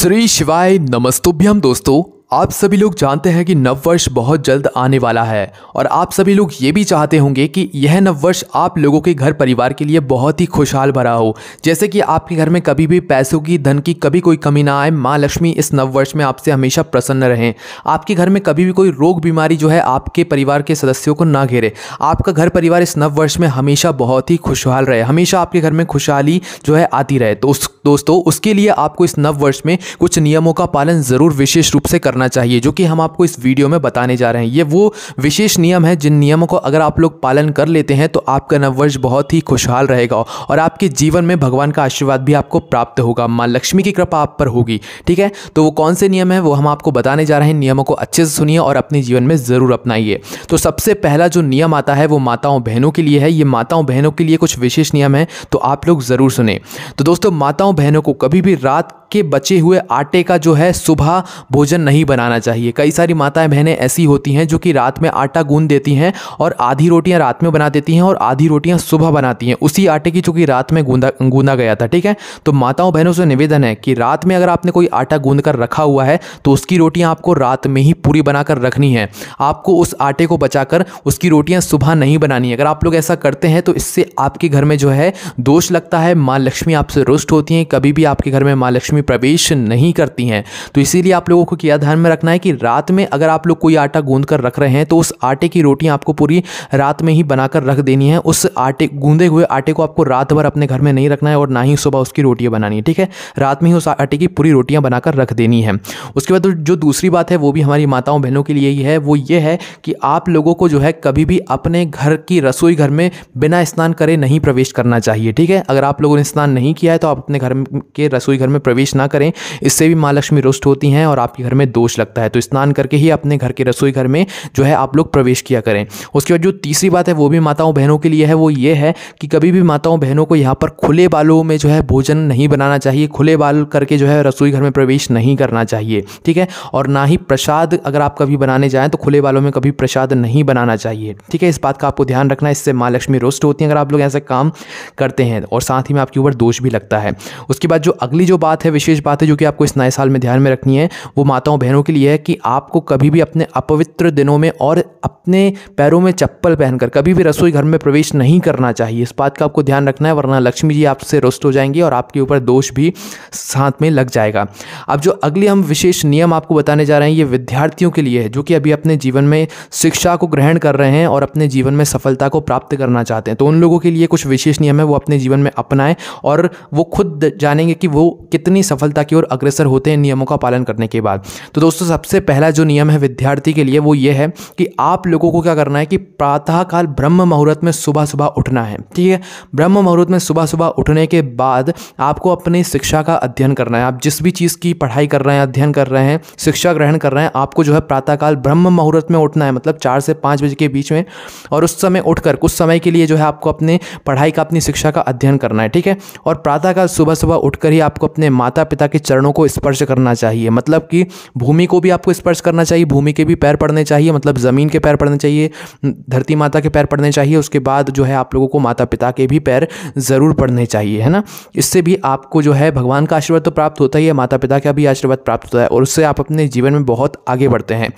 श्री शिवाय नमस्तुभ्यम दोस्तों आप सभी लोग जानते हैं कि नववर्ष बहुत जल्द आने वाला है और आप सभी लोग ये भी चाहते होंगे कि यह नववर्ष आप लोगों के घर परिवार के लिए बहुत ही खुशहाल भरा हो जैसे कि आपके घर में कभी भी पैसों की धन की कभी कोई कमी ना आए माँ लक्ष्मी इस नववर्ष में आपसे हमेशा प्रसन्न रहें आपके घर में कभी भी कोई रोग बीमारी जो है आपके परिवार के सदस्यों को ना घेरे आपका घर परिवार इस नववर्ष में हमेशा बहुत ही खुशहाल रहे हमेशा आपके घर में खुशहाली जो है आती रहे उस दोस्तों उसके लिए आपको इस नव वर्ष में कुछ नियमों का पालन ज़रूर विशेष रूप से करना चाहिए जो कि हम आपको इस वीडियो में बताने जा रहे हैं ये वो विशेष नियम है जिन नियमों को अगर आप लोग पालन कर लेते हैं तो आपका नववर्ष बहुत ही खुशहाल रहेगा और आपके जीवन में भगवान का आशीर्वाद भी आपको प्राप्त होगा माँ लक्ष्मी की कृपा आप पर होगी ठीक है तो वो कौन से नियम है वो हम आपको बताने जा रहे हैं नियमों को अच्छे से सुनिए और अपने जीवन में ज़रूर अपनाइए तो सबसे पहला जो नियम आता है वो माताओं बहनों के लिए है ये माताओं बहनों के लिए कुछ विशेष नियम है तो आप लोग ज़रूर सुने तो दोस्तों माताओं माताओं बहनों को कभी भी रात के बचे हुए आटे का जो है सुबह भोजन नहीं बनाना चाहिए कई सारी माताएं बहनें ऐसी होती हैं जो कि रात में आटा गूंद देती हैं और आधी रोटियां रात में बना देती हैं और आधी रोटियां सुबह बनाती हैं उसी आटे की चूंकि रात में गूंदा गूंदा गया था ठीक है तो माताओं बहनों से निवेदन है कि रात में अगर आपने कोई आटा गूंद कर रखा हुआ है तो उसकी रोटियाँ आपको रात में ही पूरी बनाकर रखनी है आपको उस आटे को बचाकर उसकी रोटियाँ सुबह नहीं बनानी है अगर आप लोग ऐसा करते हैं तो इससे आपके घर में जो है दोष लगता है माँ लक्ष्मी आपसे रुष्ट होती हैं कभी भी आपके घर में माँ लक्ष्मी में प्रवेश नहीं करती हैं तो इसीलिए आप लोगों को क्या ध्यान में रखना है कि रात में अगर आप लोग कोई आटा गूंद कर रख रहे हैं तो उस आटे की रोटियां आपको पूरी रात में ही बनाकर रख देनी है उस आटे गूंदे हुए आटे को आपको रात भर अपने घर में नहीं रखना है और ना ही सुबह उसकी रोटियाँ बनानी है ठीक है रात में ही उस आटे की पूरी रोटियाँ बनाकर रख देनी है उसके बाद जो दूसरी बात है वो भी हमारी माताओं बहनों के लिए ही है वो ये है कि आप लोगों को जो है कभी भी अपने घर की रसोई घर में बिना स्नान करे नहीं प्रवेश करना चाहिए ठीक है अगर आप लोगों ने स्नान नहीं किया है तो आप अपने घर के रसोई घर में प्रवेश कोशिश ना करें इससे भी माँ लक्ष्मी रुष्ट होती हैं और आपके घर में दोष लगता है तो स्नान करके ही अपने घर के रसोई घर में जो है आप लोग प्रवेश किया करें उसके बाद जो तीसरी बात है वो भी माताओं बहनों के लिए है वो ये है कि कभी भी माताओं बहनों को यहाँ पर खुले बालों में जो है भोजन नहीं बनाना चाहिए खुले बाल करके जो है रसोई घर में प्रवेश नहीं करना चाहिए ठीक है और ना ही प्रसाद अगर आप कभी बनाने जाएँ तो खुले बालों में कभी प्रसाद नहीं बनाना चाहिए ठीक है इस बात का आपको ध्यान रखना इससे माँ लक्ष्मी रुष्ट होती हैं अगर आप लोग ऐसे काम करते हैं और साथ ही में आपके ऊपर दोष भी लगता है उसके बाद जो अगली जो बात है विशेष बात है जो कि आपको इस नए साल में ध्यान में रखनी है वो माताओं बहनों के लिए है कि आपको कभी भी अपने अपवित्र दिनों में और अपने पैरों में चप्पल पहनकर कभी भी रसोई घर में प्रवेश नहीं करना चाहिए इस बात का आपको ध्यान रखना है वरना लक्ष्मी जी आपसे रुष्ट हो जाएंगी और आपके ऊपर दोष भी साथ में लग जाएगा अब जो अगले हम विशेष नियम आपको बताने जा रहे हैं ये विद्यार्थियों के लिए है जो कि अभी अपने जीवन में शिक्षा को ग्रहण कर रहे हैं और अपने जीवन में सफलता को प्राप्त करना चाहते हैं तो उन लोगों के लिए कुछ विशेष नियम है वो अपने जीवन में अपनाएं और वो खुद जानेंगे कि वो कितनी सफलता की ओर अग्रसर होते हैं नियमों का पालन करने के बाद तो दोस्तों सबसे पहला जो नियम है विद्यार्थी के लिए वो ये है कि आप लोगों को क्या करना है कि प्रातःकाल ब्रह्म मुहूर्त में सुबह सुबह उठना है ठीक है ब्रह्म मुहूर्त में सुबह सुबह उठने के बाद आपको अपनी शिक्षा का अध्ययन करना है आप जिस भी चीज़ की पढ़ाई कर रहे हैं अध्ययन कर रहे हैं शिक्षा ग्रहण कर रहे हैं आपको जो है प्रातःकाल ब्रह्म मुहूर्त में उठना है मतलब चार से पाँच बजे के बीच में और उस समय उठकर कुछ समय के लिए जो है आपको अपने पढ़ाई का अपनी शिक्षा का अध्ययन करना है ठीक है और प्रातःकाल सुबह सुबह उठकर ही आपको अपने माता माता पिता के चरणों को स्पर्श करना चाहिए मतलब कि भूमि को भी आपको स्पर्श करना चाहिए भूमि के भी पैर पड़ने चाहिए मतलब ज़मीन के पैर पड़ने चाहिए धरती माता के पैर पड़ने चाहिए उसके बाद जो है आप लोगों को माता पिता के भी पैर ज़रूर पड़ने चाहिए है ना इससे भी आपको जो है भगवान का आशीर्वाद तो प्राप्त होता ही है माता पिता का भी आशीर्वाद प्राप्त होता है और उससे आप अपने जीवन में बहुत आगे बढ़ते हैं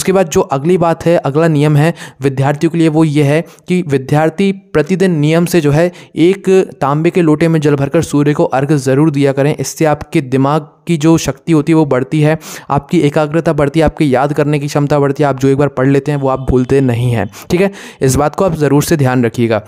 उसके बाद जो अगली बात है अगला नियम है विद्यार्थियों के लिए वो ये है कि विद्यार्थी प्रतिदिन नियम से जो है एक तांबे के लोटे में जल भरकर सूर्य को अर्घ ज़रूर दिया करें इससे आप आपके दिमाग की जो शक्ति होती है वो बढ़ती है आपकी एकाग्रता बढ़ती है आपकी याद करने की क्षमता बढ़ती है आप जो एक बार पढ़ लेते हैं वो आप भूलते नहीं हैं ठीक है इस बात को आप ज़रूर से ध्यान रखिएगा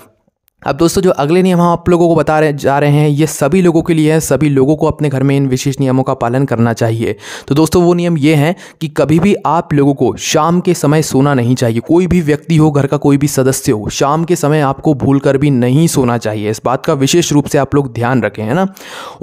अब दोस्तों जो अगले नियम हम आप लोगों को बता रहे जा रहे हैं ये सभी लोगों के लिए है सभी लोगों को अपने घर में इन विशेष नियमों का पालन करना चाहिए तो दोस्तों वो नियम ये हैं कि कभी भी आप लोगों को शाम के समय सोना नहीं चाहिए कोई भी व्यक्ति हो घर का कोई भी सदस्य हो शाम के समय आपको भूल कर भी नहीं सोना चाहिए इस बात का विशेष रूप से आप लोग ध्यान रखें है ना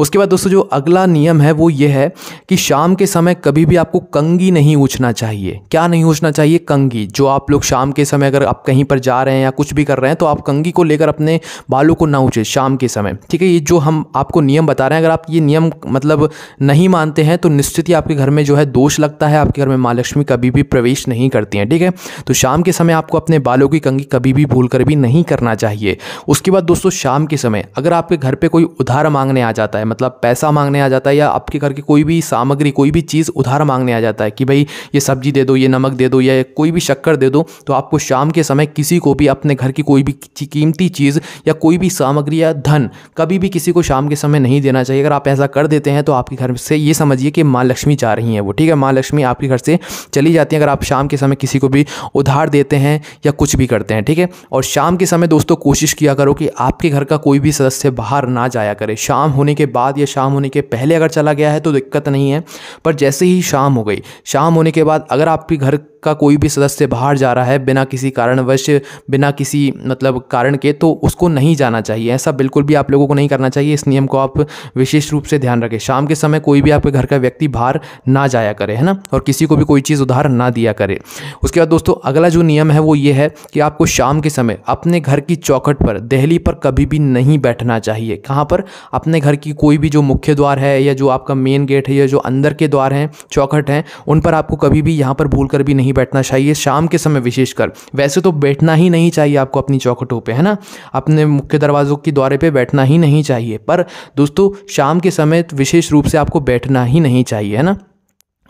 उसके बाद दोस्तों जो अगला नियम है वो ये है कि शाम के समय कभी भी आपको कंगी नहीं उछना चाहिए क्या नहीं उछना चाहिए कंगी जो आप लोग शाम के समय अगर आप कहीं पर जा रहे हैं या कुछ भी कर रहे हैं तो आप कंगी को लेकर अपने अपने बालों को ना ऊँचे शाम के समय ठीक है ये जो हम आपको नियम बता रहे हैं अगर आप ये नियम मतलब नहीं मानते हैं तो निश्चित ही आपके घर में जो है दोष लगता है आपके घर में माँ लक्ष्मी कभी भी प्रवेश नहीं करती हैं ठीक है तो शाम के समय आपको अपने बालों की कंगी कभी भी भूल कर भी नहीं करना चाहिए उसके बाद दोस्तों शाम के समय अगर आपके घर पर कोई उधार मांगने आ जाता है मतलब पैसा मांगने आ जाता है या आपके घर की कोई भी सामग्री कोई भी चीज़ उधार मांगने आ जाता है कि भाई ये सब्जी दे दो ये नमक दे दो या कोई भी शक्कर दे दो तो आपको शाम के समय किसी को भी अपने घर की कोई भी कीमती चीज़ चीज़ या कोई भी सामग्री या धन कभी भी किसी को शाम के समय नहीं देना चाहिए अगर आप ऐसा कर देते हैं तो आपके घर से ये समझिए कि माँ लक्ष्मी जा रही हैं वो ठीक है माँ लक्ष्मी आपके घर से चली जाती हैं अगर आप शाम के समय किसी को भी उधार देते हैं या कुछ भी करते हैं ठीक है और शाम के समय दोस्तों कोशिश किया करो कि आपके घर का कोई भी सदस्य बाहर ना जाया करे शाम होने के बाद या शाम होने के पहले अगर चला गया है तो दिक्कत नहीं है पर जैसे ही शाम हो गई शाम होने के बाद अगर आपके घर का कोई भी सदस्य बाहर जा रहा है बिना किसी कारणवश बिना किसी मतलब कारण के तो उसको नहीं जाना चाहिए ऐसा बिल्कुल भी आप लोगों को नहीं करना चाहिए इस नियम को आप विशेष रूप से ध्यान रखें शाम के समय कोई भी आपके घर का व्यक्ति बाहर ना जाया करे है ना और किसी को भी कोई चीज़ उधार ना दिया करे उसके बाद दोस्तों अगला जो नियम है वो ये है कि आपको शाम के समय अपने घर की चौखट पर दहली पर कभी भी नहीं बैठना चाहिए कहाँ पर अपने घर की कोई भी जो मुख्य द्वार है या जो आपका मेन गेट है या जो अंदर के द्वार हैं चौखट हैं उन पर आपको कभी भी यहाँ पर भूल कर भी नहीं बैठना चाहिए शाम के समय विशेषकर वैसे तो बैठना ही नहीं चाहिए आपको अपनी चौखटों पर है ना अपने मुख्य दरवाज़ों के द्वारे पे बैठना ही नहीं चाहिए पर दोस्तों शाम के समय तो विशेष रूप से आपको बैठना ही नहीं चाहिए है ना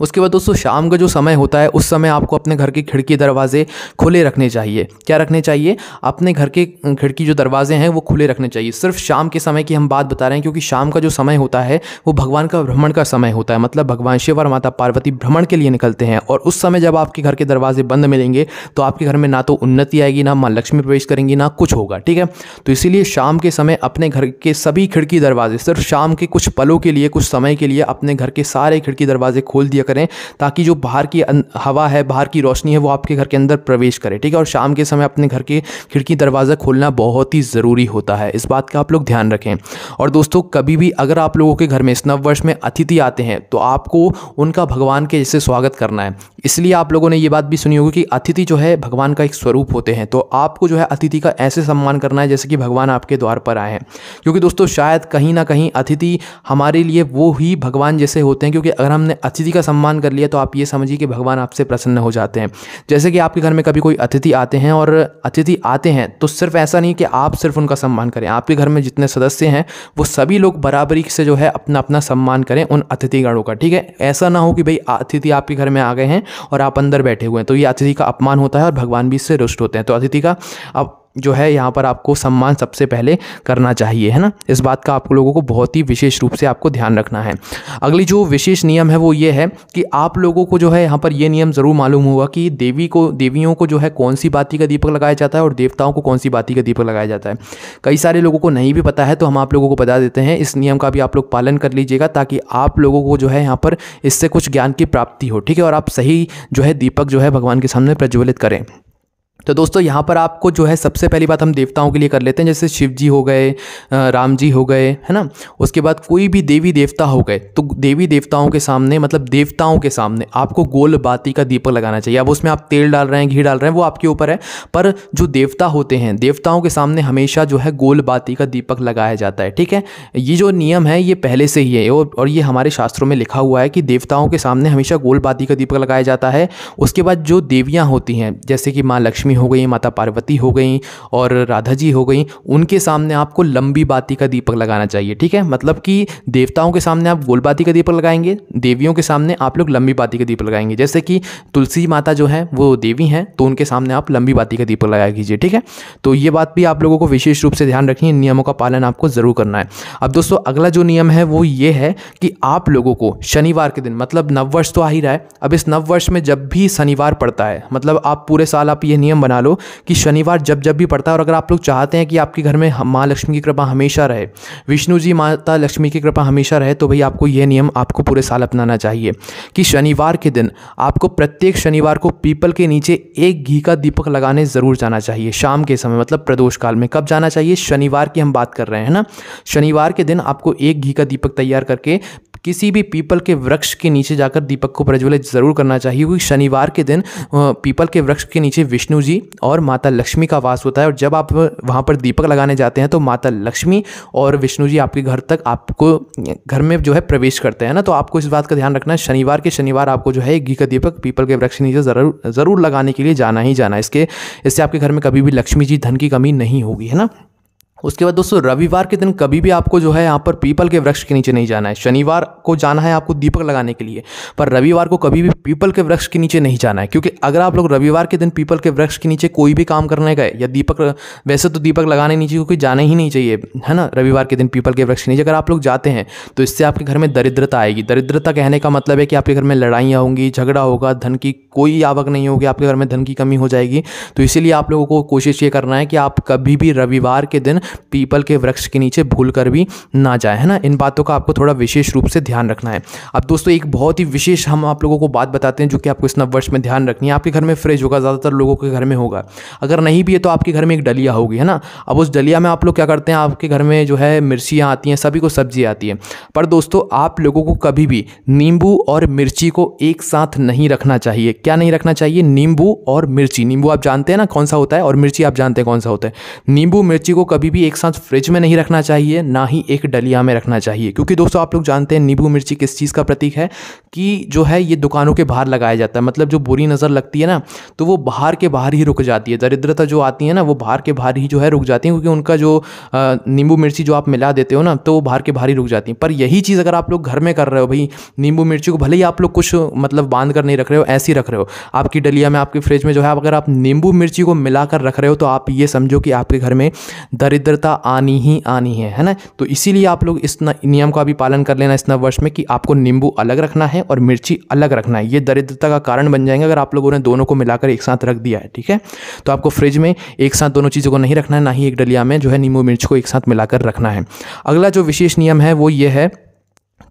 उसके बाद दोस्तों शाम का जो समय होता है उस समय आपको अपने घर के खिड़की दरवाजे खुले रखने चाहिए क्या रखने चाहिए अपने घर के खिड़की जो दरवाजे हैं वो खुले रखने चाहिए सिर्फ शाम के समय की हम बात बता रहे हैं क्योंकि शाम का जो समय होता है वो भगवान का भ्रमण का समय होता है मतलब भगवान शिव और माता पार्वती भ्रमण के लिए निकलते हैं और उस समय जब आपके घर के दरवाजे बंद मिलेंगे तो आपके घर में ना तो उन्नति आएगी ना माँ लक्ष्मी प्रवेश करेंगी ना कुछ होगा ठीक है तो इसीलिए शाम के समय अपने घर के सभी खिड़की दरवाजे सिर्फ शाम के कुछ पलों के लिए कुछ समय के लिए अपने घर के सारे खिड़की दरवाजे खोल दिया करें ताकि जो बाहर की हवा है बाहर की रोशनी है वो आपके घर के अंदर प्रवेश करे ठीक है और शाम के समय अपने घर के खिड़की दरवाज़ा खोलना बहुत ही ज़रूरी होता है इस बात का आप लोग ध्यान रखें और दोस्तों कभी भी अगर आप लोगों के घर में इस नववर्ष में अतिथि आते हैं तो आपको उनका भगवान के जैसे स्वागत करना है इसलिए आप लोगों ने ये बात भी सुनी होगी कि अतिथि जो है भगवान का एक स्वरूप होते हैं तो आपको जो है अतिथि का ऐसे सम्मान करना है जैसे कि भगवान आपके द्वार पर आए हैं क्योंकि दोस्तों शायद कहीं ना कहीं अतिथि हमारे लिए वो ही भगवान जैसे होते हैं क्योंकि अगर हमने अतिथि का सम्मान सम्मान कर लिया तो आप ये समझिए कि भगवान आपसे प्रसन्न हो जाते हैं जैसे कि आपके घर में कभी कोई अतिथि आते हैं और अतिथि आते हैं तो सिर्फ ऐसा नहीं कि आप सिर्फ उनका सम्मान करें आपके घर में जितने सदस्य हैं वो सभी लोग बराबरी से जो है अपना अपना सम्मान करें उन अतिथिगणों का ठीक है ऐसा ना हो कि भाई अतिथि आपके घर में आ गए हैं और आप अंदर बैठे हुए हैं तो ये अतिथि का अपमान होता है और भगवान भी इससे रुष्ट होते हैं तो अतिथि का आप जो है यहाँ पर आपको सम्मान सबसे पहले करना चाहिए है ना इस बात का आप लोगों को बहुत ही विशेष रूप से आपको ध्यान रखना है अगली जो विशेष नियम है वो ये है कि आप लोगों को जो है यहाँ पर ये नियम ज़रूर मालूम होगा कि देवी को देवियों को जो है कौन सी बाती का दीपक लगाया जाता है और देवताओं को कौन सी बाती का दीपक लगाया जाता है कई सारे लोगों को नहीं भी पता है तो हम आप लोगों को बता देते हैं इस नियम का भी आप लोग पालन कर लीजिएगा ताकि आप लोगों को जो है यहाँ पर इससे कुछ ज्ञान की प्राप्ति हो ठीक है और आप सही जो है दीपक जो है भगवान के सामने प्रज्वलित करें तो दोस्तों यहाँ पर आपको जो है सबसे पहली बात हम देवताओं के लिए कर लेते हैं जैसे शिव जी हो गए राम जी हो गए है ना उसके बाद कोई भी देवी देवता हो गए तो देवी देवताओं के सामने मतलब देवताओं के सामने आपको गोल बाती का दीपक लगाना चाहिए अब उसमें आप तेल डाल रहे हैं घी डाल रहे हैं वो आपके ऊपर है पर जो देवता होते हैं देवताओं के सामने हमेशा जो है गोल बाती का दीपक लगाया जाता है ठीक है ये जो नियम है ये पहले से ही है और ये हमारे शास्त्रों में लिखा हुआ है कि देवताओं के सामने हमेशा गोल बाती का दीपक लगाया जाता है उसके बाद जो देवियाँ होती हैं जैसे कि माँ लक्ष्मी लक्ष्मी हो गई माता पार्वती हो गई और राधा जी हो गई उनके सामने आपको लंबी बाती का दीपक लगाना चाहिए ठीक है मतलब कि देवताओं के सामने आप गोल बाती का दीपक लगाएंगे देवियों के सामने आप लोग लंबी बाती का दीपक लगाएंगे जैसे कि तुलसी माता जो है वो देवी हैं तो उनके सामने आप लंबी बाती का दीपक लगा कीजिए ठीक है तो ये बात भी आप लोगों को विशेष रूप से ध्यान रखिए नियमों का पालन आपको ज़रूर करना है अब दोस्तों अगला जो नियम है वो ये है कि आप लोगों को शनिवार के दिन मतलब नववर्ष तो आ ही रहा है अब इस नववर्ष में जब भी शनिवार पड़ता है मतलब आप पूरे साल आप ये नियम नियम बना लो कि शनिवार जब जब भी पड़ता है और अगर आप लोग चाहते हैं कि आपके घर में माँ लक्ष्मी की कृपा हमेशा रहे विष्णु जी माता लक्ष्मी की कृपा हमेशा रहे तो भाई आपको यह नियम आपको पूरे साल अपनाना चाहिए कि शनिवार के दिन आपको प्रत्येक शनिवार को पीपल के नीचे एक घी का दीपक लगाने ज़रूर जाना चाहिए शाम के समय मतलब प्रदोष काल में कब जाना चाहिए शनिवार की हम बात कर रहे हैं ना शनिवार के दिन आपको एक घी का दीपक तैयार करके किसी भी पीपल के वृक्ष के नीचे जाकर दीपक को प्रज्वलित ज़रूर करना चाहिए क्योंकि शनिवार के दिन पीपल के वृक्ष के नीचे विष्णु जी और माता लक्ष्मी का वास होता है और जब आप वहाँ पर दीपक लगाने जाते हैं तो माता लक्ष्मी और विष्णु जी आपके घर तक आपको घर में जो है प्रवेश करते हैं ना तो आपको इस बात का ध्यान रखना है शनिवार के शनिवार आपको जो है घी का दीपक पीपल के वृक्ष के नीचे ज़रूर ज़रूर लगाने के लिए जाना ही जाना इसके इससे आपके घर में कभी भी लक्ष्मी जी धन की कमी नहीं होगी है ना उसके बाद दोस्तों रविवार के दिन कभी भी आपको जो है यहाँ पर पीपल के वृक्ष के नीचे नहीं जाना है शनिवार को जाना है आपको दीपक लगाने के लिए पर रविवार को कभी भी पीपल के वृक्ष के नीचे नहीं जाना है क्योंकि अगर आप लोग रविवार के दिन पीपल के वृक्ष के नीचे कोई भी काम करने गए या दीपक वैसे तो दीपक लगाने नीचे क्योंकि जाना ही नहीं चाहिए है ना रविवार के दिन पीपल के वृक्ष के नीचे अगर आप लोग जाते हैं तो इससे आपके घर में दरिद्रता आएगी दरिद्रता कहने का मतलब है कि आपके घर में लड़ाइयाँ होंगी झगड़ा होगा धन की कोई आवक नहीं होगी आपके घर में धन की कमी हो जाएगी तो इसीलिए आप लोगों को कोशिश ये करना है कि आप कभी भी रविवार के दिन पीपल के वृक्ष के नीचे भूल कर भी ना जाए है ना इन बातों का आपको थोड़ा विशेष रूप से ध्यान रखना है अब दोस्तों एक बहुत ही विशेष हम आप लोगों को बात बताते हैं जो कि आपको इस नव वर्ष में ध्यान रखनी है आपके घर में फ्रिज होगा ज़्यादातर लोगों के घर में होगा अगर नहीं भी है तो आपके घर में एक डलिया होगी है ना अब उस डलिया में आप लोग क्या करते हैं आपके घर में जो है मिर्चियाँ आती हैं सभी को सब्जी आती है पर दोस्तों आप लोगों को कभी भी नींबू और मिर्ची को एक साथ नहीं रखना चाहिए क्या नहीं रखना चाहिए नींबू और मिर्ची नींबू आप जानते हैं ना कौन सा होता है और मिर्ची आप जानते हैं कौन सा होता है नींबू मिर्ची को कभी भी भी एक साथ फ्रिज में नहीं रखना चाहिए ना ही एक डलिया में रखना चाहिए क्योंकि दोस्तों आप लोग जानते हैं नींबू मिर्ची किस चीज़ का प्रतीक है कि जो है ये दुकानों के बाहर लगाया जाता है मतलब जो बुरी नज़र लगती है ना तो वो बाहर के बाहर ही रुक जाती है दरिद्रता जो आती है ना वो बाहर के बाहर ही जो है रुक जाती है क्योंकि उनका जो नींबू मिर्ची जो आप मिला देते हो ना तो वो बाहर के बाहर ही रुक जाती है पर यही चीज़ अगर आप लोग घर में कर रहे हो भाई नींबू मिर्ची को भले ही आप लोग कुछ मतलब बांध कर नहीं रख रहे हो ऐसी रख रहे हो आपकी डलिया में आपके फ्रिज में जो है अगर आप नींबू मिर्ची को मिलाकर रख रहे हो तो आप ये समझो कि आपके घर में दरिद्र दरिद्रता आनी ही आनी है है ना तो इसीलिए आप लोग इस नियम का भी पालन कर लेना इस नव वर्ष में कि आपको नींबू अलग रखना है और मिर्ची अलग रखना है ये दरिद्रता का कारण बन जाएंगे अगर आप लोगों ने दोनों को मिलाकर एक साथ रख दिया है ठीक है तो आपको फ्रिज में एक साथ दोनों चीज़ों को नहीं रखना है ना ही एक डलिया में जो है नींबू मिर्च को एक साथ मिलाकर रखना है अगला जो विशेष नियम है वो ये है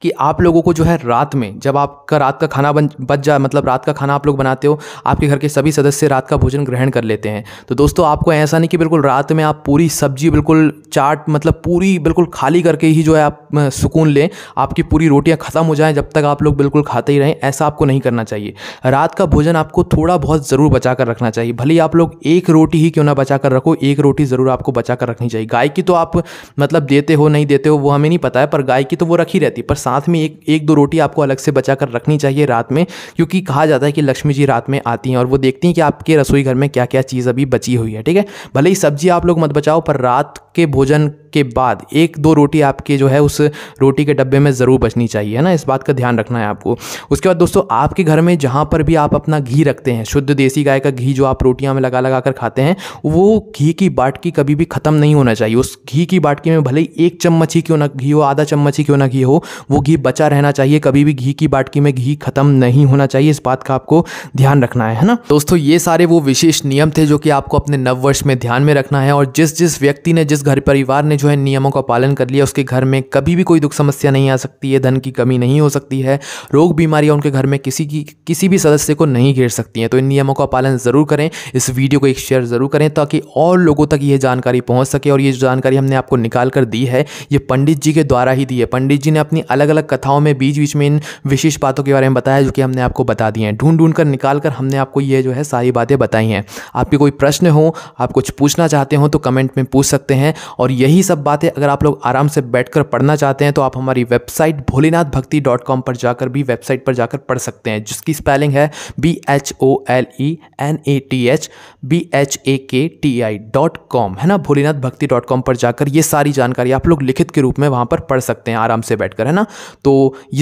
कि आप लोगों को जो है रात में जब आपका रात का खाना बन बच जाए मतलब रात का खाना आप लोग बनाते हो आपके घर के सभी सदस्य रात का भोजन ग्रहण कर लेते हैं तो दोस्तों आपको ऐसा नहीं कि बिल्कुल रात में आप पूरी सब्जी बिल्कुल चाट मतलब पूरी बिल्कुल खाली करके ही जो है आप सुकून लें आपकी पूरी रोटियाँ ख़त्म हो जाएँ जब तक आप लोग बिल्कुल खाते ही रहें ऐसा आपको नहीं करना चाहिए रात का भोजन आपको थोड़ा बहुत ज़रूर बचा कर रखना चाहिए भले ही आप लोग एक रोटी ही क्यों ना बचा कर रखो एक रोटी ज़रूर आपको बचा कर रखनी चाहिए गाय की तो आप मतलब देते हो नहीं देते हो वो हमें नहीं पता है पर गाय की तो वो रखी रहती पर साथ में एक एक दो रोटी आपको अलग से बचा कर रखनी चाहिए रात में क्योंकि कहा जाता है कि लक्ष्मी जी रात में आती हैं और वो देखती हैं कि आपके रसोई घर में क्या क्या चीज़ अभी बची हुई है ठीक है भले ही सब्जी आप लोग मत बचाओ पर रात के भोजन के बाद एक दो रोटी आपके जो है उस रोटी के डब्बे में ज़रूर बचनी चाहिए है ना इस बात का ध्यान रखना है आपको उसके बाद दोस्तों आपके घर में जहाँ पर भी आप अपना घी रखते हैं शुद्ध देसी गाय का घी जो आप रोटियाँ में लगा लगा कर खाते हैं वो घी की बाटकी कभी भी ख़त्म नहीं होना चाहिए उस घी की बाटकी में भले ही एक चम्मच ही क्यों ना घी हो आधा चम्मच ही क्यों ना घी हो वो घी बचा रहना चाहिए कभी भी घी की बाटकी में घी ख़त्म नहीं होना चाहिए इस बात का आपको ध्यान रखना है है ना दोस्तों ये सारे वो विशेष नियम थे जो कि आपको अपने नववर्ष में ध्यान में रखना है और जिस जिस व्यक्ति ने जिस घर परिवार ने जो है नियमों का पालन कर लिया उसके घर में कभी भी कोई दुख समस्या नहीं आ सकती है धन की कमी नहीं हो सकती है रोग बीमारियाँ उनके घर में किसी की किसी भी सदस्य को नहीं घेर सकती हैं तो इन नियमों का पालन ज़रूर करें इस वीडियो को एक शेयर ज़रूर करें ताकि और लोगों तक ये जानकारी पहुँच सके और ये जानकारी हमने आपको निकाल कर दी है ये पंडित जी के द्वारा ही दी है पंडित जी ने अपनी अलग अलग कथाओं में बीच बीच में इन विशेष बातों के बारे में बताया जो कि हमने आपको बता दी हैं ढूंढ ढूंढ कर निकाल कर हमने आपको ये जो है सारी बातें बताई हैं आपके कोई प्रश्न हो आप कुछ पूछना चाहते हो तो कमेंट में पूछ सकते हैं और यही सब बातें अगर आप लोग आराम से बैठकर पढ़ना चाहते हैं तो आप हमारी वेबसाइट भोलेनाथ भक्ति डॉट कॉम पर जाकर भी वेबसाइट पर जाकर पढ़ सकते हैं जिसकी स्पेलिंग है B H O L E N A T H B H A K T I dot com है ना भोलेनाथ भक्ति डॉट कॉम पर जाकर ये सारी जानकारी आप लोग लिखित के रूप में वहाँ पर पढ़ सकते हैं आराम से बैठकर है ना तो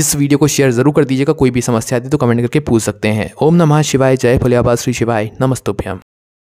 इस वीडियो को शेयर ज़रूर कर दीजिएगा कोई भी समस्या आती तो कमेंट करके पूछ सकते हैं ओम नमः शिवाय जय भोलियाबाद श्री शिवाय नमस्तुभ्यम